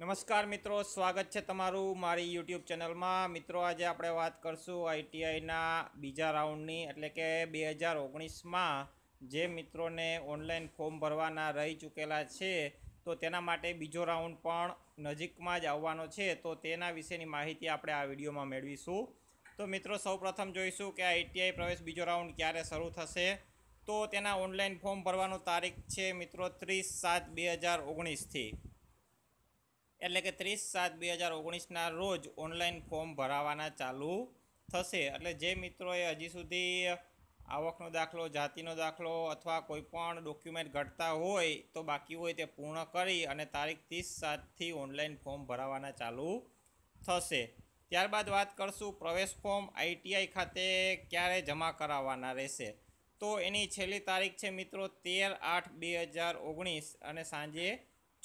નમસ્કાર મિત્રો સ્વાગત છે તમારું મારી યુટ્યુબ ચેનલમાં મિત્રો આજે આપણે વાત કરશું આઈટીઆઈના બીજા રાઉન્ડની એટલે કે બે હજાર ઓગણીસમાં જે મિત્રોને ઓનલાઈન ફોર્મ ભરવાના રહી ચૂકેલા છે તો તેના માટે બીજો રાઉન્ડ પણ નજીકમાં જ આવવાનો છે તો તેના વિશેની માહિતી આપણે આ વિડીયોમાં મેળવીશું તો મિત્રો સૌપ્રથમ જોઈશું કે આઈટીઆઈ પ્રવેશ બીજો રાઉન્ડ ક્યારે શરૂ થશે તો તેના ઓનલાઈન ફોર્મ ભરવાનો તારીખ છે મિત્રો ત્રીસ સાત બે હજાર ઓગણીસથી એટલે કે ત્રીસ સાત બે હજાર ઓગણીસના રોજ ઓનલાઈન ફોર્મ ભરાવાના ચાલુ થશે એટલે જે મિત્રોએ હજી સુધી આવકનો દાખલો જાતિનો દાખલો અથવા કોઈપણ ડોક્યુમેન્ટ ઘટતા હોય તો બાકી હોય તે પૂર્ણ કરી અને તારીખ ત્રીસ સાતથી ઓનલાઈન ફોર્મ ભરાવાના ચાલુ થશે ત્યારબાદ વાત કરશું પ્રવેશ ફોર્મ આઈટીઆઈ ખાતે ક્યારે જમા કરાવવાના રહેશે તો એની છેલ્લી તારીખ છે મિત્રો તેર આઠ બે હજાર ઓગણીસ અને સાંજે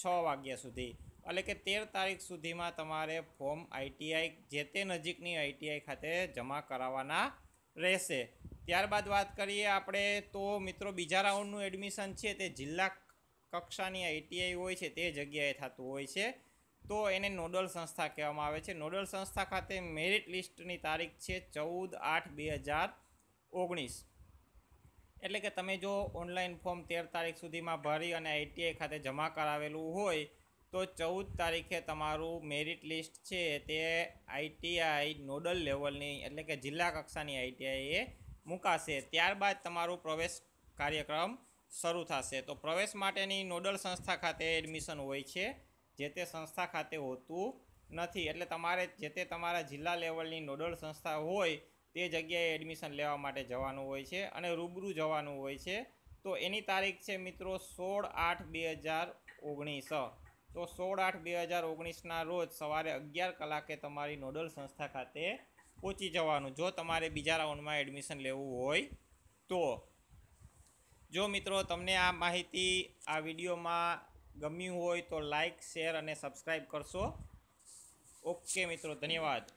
છ વાગ્યા સુધી એટલે કે તેર તારીખ સુધીમાં તમારે ફોર્મ આઈટીઆઈ જે તે નજીકની આઈટીઆઈ ખાતે જમા કરાવવાના રહેશે ત્યારબાદ વાત કરીએ આપણે તો મિત્રો બીજા રાઉન્ડનું એડમિશન છે તે જિલ્લા કક્ષાની આઈટીઆઈ હોય છે તે જગ્યાએ થતું હોય છે તો એને નોડલ સંસ્થા કહેવામાં આવે છે નોડલ સંસ્થા ખાતે મેરિટ લિસ્ટની તારીખ છે ચૌદ આઠ બે હજાર ઓગણીસ એટલે કે તમે જો ઓનલાઈન ફોર્મ તેર તારીખ સુધીમાં ભરી અને આઈટીઆઈ ખાતે જમા કરાવેલું હોય તો ચૌદ તારીખે તમારું મેરિટ લિસ્ટ છે તે આઈટીઆઈ નોડલ લેવલની એટલે કે જિલ્લા કક્ષાની આઈટીઆઈએ મૂકાશે ત્યારબાદ તમારું પ્રવેશ કાર્યક્રમ શરૂ થશે તો પ્રવેશ માટેની નોડલ સંસ્થા ખાતે એડમિશન હોય છે જે તે સંસ્થા ખાતે હોતું નથી એટલે તમારે જે તે તમારા જિલ્લા લેવલની નોડલ સંસ્થા હોય તે જગ્યાએ એડમિશન લેવા માટે જવાનું હોય છે અને રૂબરૂ જવાનું હોય છે તો એની તારીખ છે મિત્રો સોળ આઠ બે હજાર ઓગણીસ તો સોળ આઠ બે હજાર ઓગણીસના રોજ સવારે અગિયાર કલાકે તમારી નોડલ સંસ્થા ખાતે પહોંચી જવાનું જો તમારે બીજા રાઉન્ડમાં એડમિશન લેવું હોય તો જો મિત્રો તમને આ માહિતી આ વિડીયોમાં ગમ્યું હોય તો લાઇક શેર અને સબસ્ક્રાઈબ કરશો ઓકે મિત્રો ધન્યવાદ